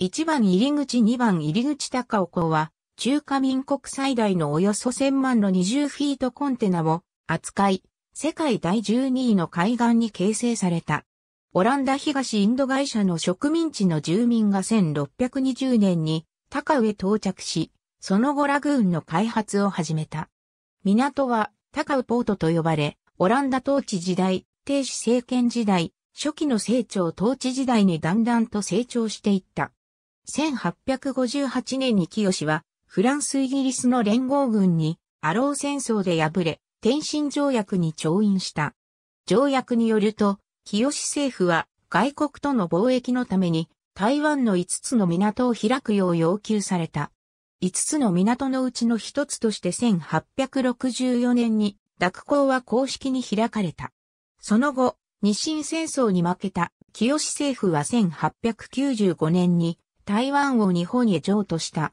1番入り口2番入り口高尾港は、中華民国最大のおよそ1000万の20フィートコンテナを扱い、世界第12位の海岸に形成された。オランダ東インド会社の植民地の住民が1620年に高尾へ到着し、その後ラグーンの開発を始めた。港は高尾ポートと呼ばれ、オランダ統治時代、停止政権時代、初期の成長統治時代にだんだんと成長していった。1858年に清は、フランス・イギリスの連合軍に、アロー戦争で敗れ、天津条約に調印した。条約によると、清政府は外国との貿易のために台湾の5つの港を開くよう要求された。5つの港のうちの1つとして1864年に濁港は公式に開かれた。その後、日清戦争に負けた清政府は1895年に台湾を日本へ譲渡した。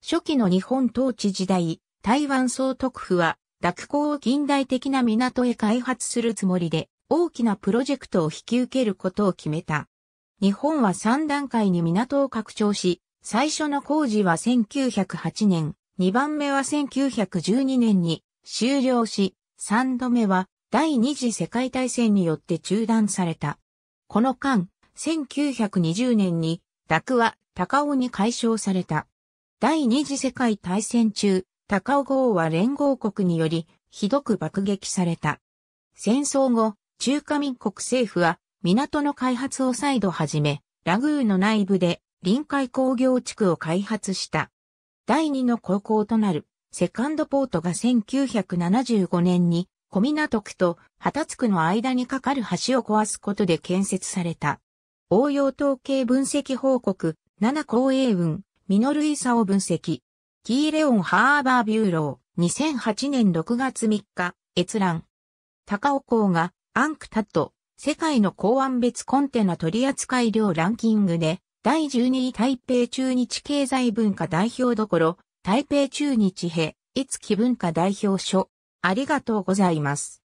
初期の日本統治時代、台湾総督府は、濁港を近代的な港へ開発するつもりで、大きなプロジェクトを引き受けることを決めた。日本は3段階に港を拡張し、最初の工事は1908年、2番目は1912年に終了し、3度目は第二次世界大戦によって中断された。この間、1920年に、楽は高尾に解消された。第二次世界大戦中、高尾号は連合国により、ひどく爆撃された。戦争後、中華民国政府は、港の開発を再度始め、ラグーの内部で臨海工業地区を開発した。第二の高校となるセカンドポートが1975年に小港区と旗津区の間に架かる橋を壊すことで建設された。応用統計分析報告7公営運、ミノルイサを分析。キーレオンハーバービューロー、2008年6月3日、閲覧。高尾港が、アンクタット、世界の港湾別コンテナ取扱量ランキングで、第12位台北中日経済文化代表どころ、台北中日へ、いつき文化代表所。ありがとうございます。